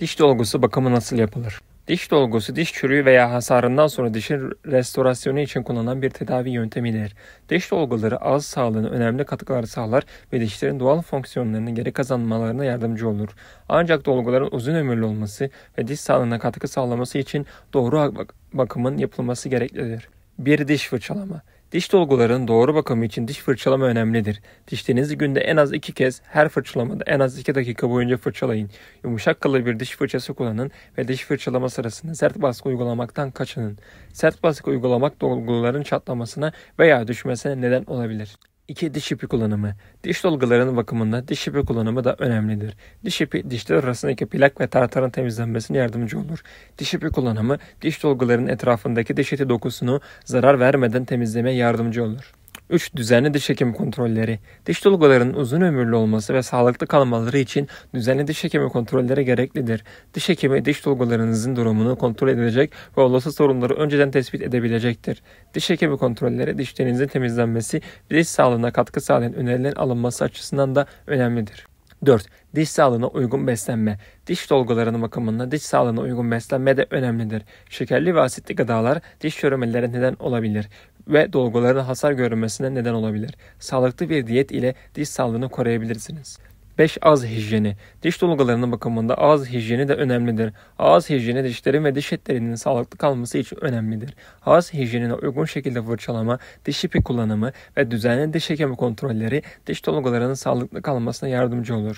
Diş dolgusu bakımı nasıl yapılır? Diş dolgusu diş çürüğü veya hasarından sonra dişin restorasyonu için kullanılan bir tedavi yöntemidir. Diş dolguları ağız sağlığına önemli katkılar sağlar ve dişlerin doğal fonksiyonlarını geri kazanmalarına yardımcı olur. Ancak dolguların uzun ömürlü olması ve diş sağlığına katkı sağlaması için doğru bakımın yapılması gereklidir. Bir diş fırçalama Diş dolguların doğru bakımı için diş fırçalama önemlidir. Dişlerinizi günde en az iki kez her fırçalamada en az iki dakika boyunca fırçalayın. Yumuşak kalı bir diş fırçası kullanın ve diş fırçalama sırasında sert baskı uygulamaktan kaçının. Sert baskı uygulamak dolguların çatlamasına veya düşmesine neden olabilir. 2. Diş ipi kullanımı. Diş dolgularının bakımında diş ipi kullanımı da önemlidir. Diş ipi dişler arasındaki plak ve tartarın temizlenmesine yardımcı olur. Diş ipi kullanımı diş dolgularının etrafındaki diş eti dokusunu zarar vermeden temizlemeye yardımcı olur. 3. Düzenli diş hekimi kontrolleri. Diş dolgularının uzun ömürlü olması ve sağlıklı kalmaları için düzenli diş hekimi kontrolleri gereklidir. Diş hekimi diş dolgularınızın durumunu kontrol edecek ve olası sorunları önceden tespit edebilecektir. Diş hekimi kontrolleri dişlerinizin temizlenmesi ve diş sağlığına katkı sağlayan önerilerin alınması açısından da önemlidir. 4. Diş sağlığına uygun beslenme. Diş dolgularının bakımında diş sağlığına uygun beslenme de önemlidir. Şekerli ve asitli gıdalar diş çürümelerine neden olabilir ve dolguların hasar görmesine neden olabilir. Sağlıklı bir diyet ile diş sağlığını koruyabilirsiniz. 5. Ağız hijyeni. Diş dolgularının bakımında ağız hijyeni de önemlidir. Ağız hijyeni dişlerin ve diş etlerinin sağlıklı kalması için önemlidir. Ağız hijyenine uygun şekilde fırçalama, diş ipi kullanımı ve düzenli diş hekimi kontrolleri diş dolgularının sağlıklı kalmasına yardımcı olur.